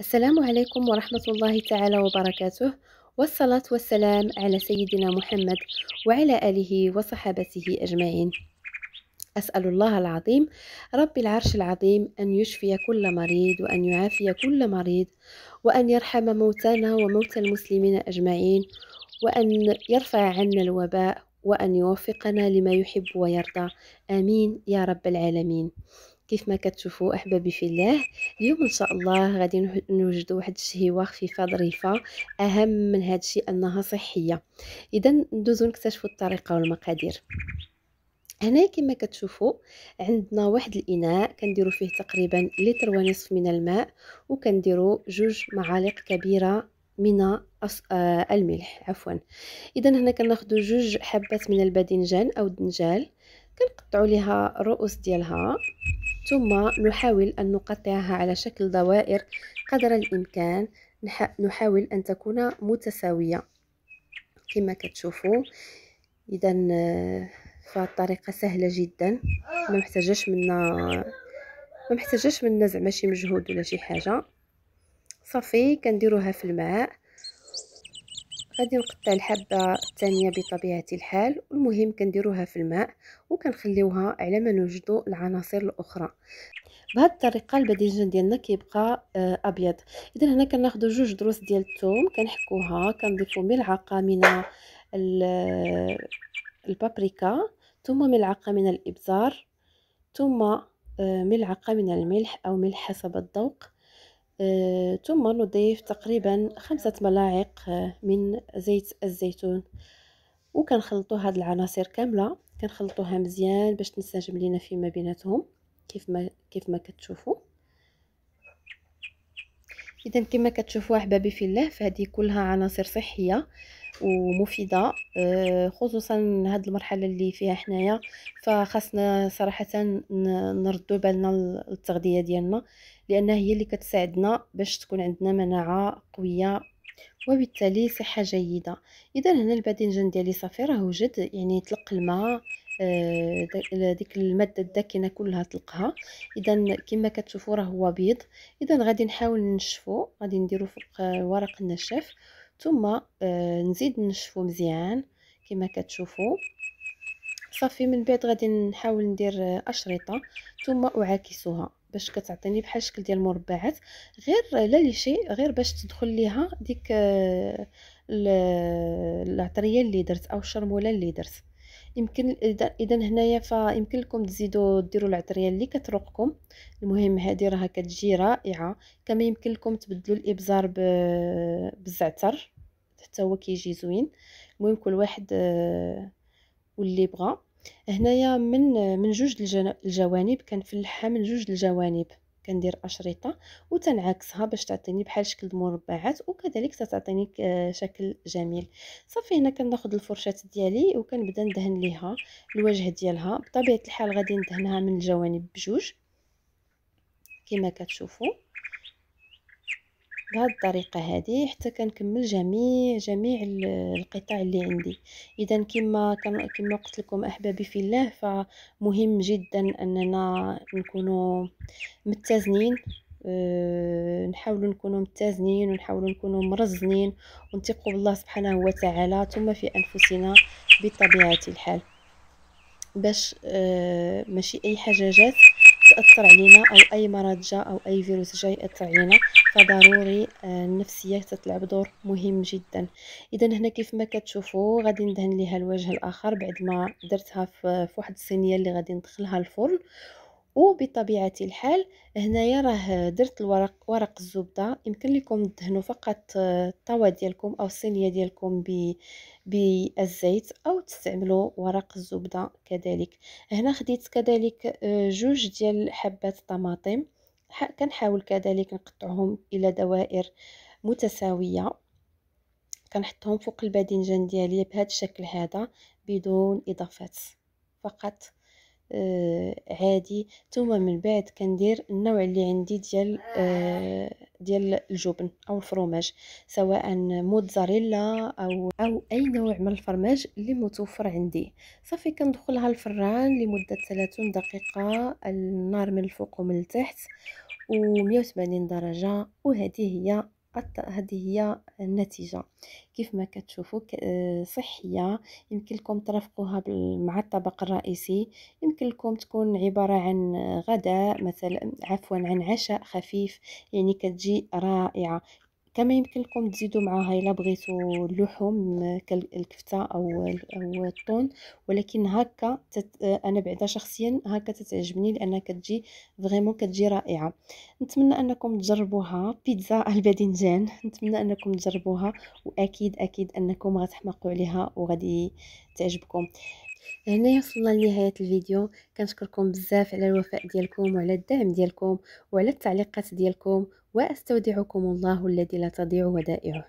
السلام عليكم ورحمة الله تعالى وبركاته والصلاة والسلام على سيدنا محمد وعلى آله وصحابته أجمعين أسأل الله العظيم رب العرش العظيم أن يشفي كل مريض وأن يعافي كل مريض وأن يرحم موتانا وموتى المسلمين أجمعين وأن يرفع عنا الوباء وأن يوفقنا لما يحب ويرضى آمين يا رب العالمين كيف ما كتشوفوا احبابي في الله اليوم ان شاء الله غادي نوجدوا واحد الشهيوه خفيفه ظريفه اهم من هذا الشيء انها صحيه اذا ندوزو نكتشفوا الطريقه والمقادير هنا كما كتشوفوا عندنا واحد الاناء كنديروا فيه تقريبا لتر ونصف من الماء وكنديروا جوج معالق كبيره من آه، الملح عفوا اذا هنا كناخذوا جوج حبات من الباذنجان او الدنجال كنقطعوا ليها الرؤوس ديالها ثم نحاول أن نقطعها على شكل دوائر قدر الإمكان نحاول أن تكون متساوية كما كتشوفوا إذا فالطريقة سهلة جدا ما محتاجش منا ما محتاجش منا زعما شي مجهود ولا شي حاجة صافي كنديروها في الماء غادي نقطع الحبه الثانيه بطبيعه الحال المهم كنديروها في الماء وكنخليوها على ما نوجدو العناصر الاخرى بهذه الطريقه البديجان ديالنا كيبقى آه، ابيض اذا هنا كناخدو جوج دروس ديال الثوم كنحكوها كنضيفو ملعقه من البابريكا ثم ملعقه من الابزار ثم آه، ملعقه من الملح او ملح حسب الذوق آه، ثم نضيف تقريبا خمسة ملاعق آه، من زيت الزيتون وكنخلطوا هاد العناصر كامله كنخلطوها مزيان باش تنسجم لينا فيما بيناتهم كيف ما كيف ما كتشوفوا اذا كما كتشوفوا احبابي في الله فهذه كلها عناصر صحيه ومفيده آه، خصوصا هاد المرحله اللي فيها حنايا فخاصنا صراحه نردو بالنا التغذيه ديالنا لانها هي اللي كتساعدنا باش تكون عندنا مناعه قويه وبالتالي صحه جيده اذا هنا الباذنجان ديالي صافي راه وجد يعني طلق الماء آه، ديك الماده الداكنه كلها طلقها اذا كما كتشوفوا راه هو بيض اذا غادي نحاول نشفو غادي نديرو فوق آه، ورق النشاف ثم آه، نزيد نشفو مزيان كما كتشوفوا صافي من بعد غادي نحاول ندير آه، اشرطه ثم اعاكسها باش كتعطيني بحال شكل ديال المربعات غير لا ليشي غير باش تدخل ليها ديك آه، العطريه اللي درت او الشرموله اللي درت يمكن اذا هنايا فيمكن لكم تزيدوا ديروا العطريه اللي كتروقكم المهم هذه راه كتجي رائعه كما يمكن لكم تبدلوا الابزار بالزعتر حتى هو كيجي زوين المهم كل واحد آه، واللي بغى هنايا من آه، من جوج الجوانب كنفلحها من جوج الجوانب كندير اشرطه وتنعكسها باش تعطيني بحال شكل المربعات وكذلك تعطيني شكل جميل صافي هنا كناخذ الفرشاه ديالي وكنبدا ندهن ليها الوجه ديالها بطبيعه الحال غادي ندهنها من الجوانب بجوج كما كتشوفوا بهذه الطريقه هذه حتى كنكمل جميع جميع القطع اللي عندي اذا كما كما قلت لكم احبابي في الله فمهم جدا اننا نكونوا متزنين آه، نحاولوا نكونوا متزنين ونحاولوا نكونوا مرزنين ونثقوا بالله سبحانه وتعالى ثم في انفسنا بطبيعه الحال باش آه، ماشي اي حاجه جات تأثر علينا أو أي مرض جاء أو أي فيروس جاي يأثر علينا فضروري آه، النفسية تتلعب دور مهم جدا إذا هنا كيف ما كتشوفوا غادي ندهن ليها الوجه الآخر بعد ما درتها في واحد الصينية اللي غادي ندخلها الفرن وبطبيعه الحال هنايا راه درت الورق ورق الزبده يمكن لكم تدهنوا فقط آه، الطاوه ديالكم او الصينيه ديالكم بالزيت او تستعملوا ورق الزبده كذلك هنا خديت كذلك آه، جوج ديال حبات طماطم كنحاول كذلك نقطعهم الى دوائر متساويه كنحطهم فوق الباذنجان ديالي بهذا الشكل هذا بدون اضافات فقط آه، عادي ثم من بعد كندير النوع اللي عندي ديال آه، ديال الجبن او الفرماج سواء موتزاريلا او او اي نوع من الفرماج اللي متوفر عندي صافي كندخلها الفران لمده 30 دقيقه النار من الفوق ومن التحت و 180 درجه وهذه هي هذه هي النتيجه كيف ما كتشوفوا آه، صحيه يمكن لكم ترافقوها مع الطبق الرئيسي يمكن لكم تكون عباره عن غداء مثلا عفوا عن عشاء خفيف يعني كتجي رائعه كما يمكن لكم تزيدوا معها الا بغيتوا اللحوم آه، كالكفته او او الطون ولكن هكا تت... آه، انا بعدا شخصيا هكا تتعجبني لانها كتجي فريمون كتجي رائعه نتمنى انكم تجربوها بيتزا الباذنجان نتمنى انكم تجربوها واكيد اكيد انكم غتحمقوا عليها وغادي تعجبكم هنا وصلنا لنهايه الفيديو كنشكركم بزاف على الوفاء ديالكم وعلى الدعم ديالكم وعلى التعليقات ديالكم واستودعكم الله الذي لا تضيع ودائعه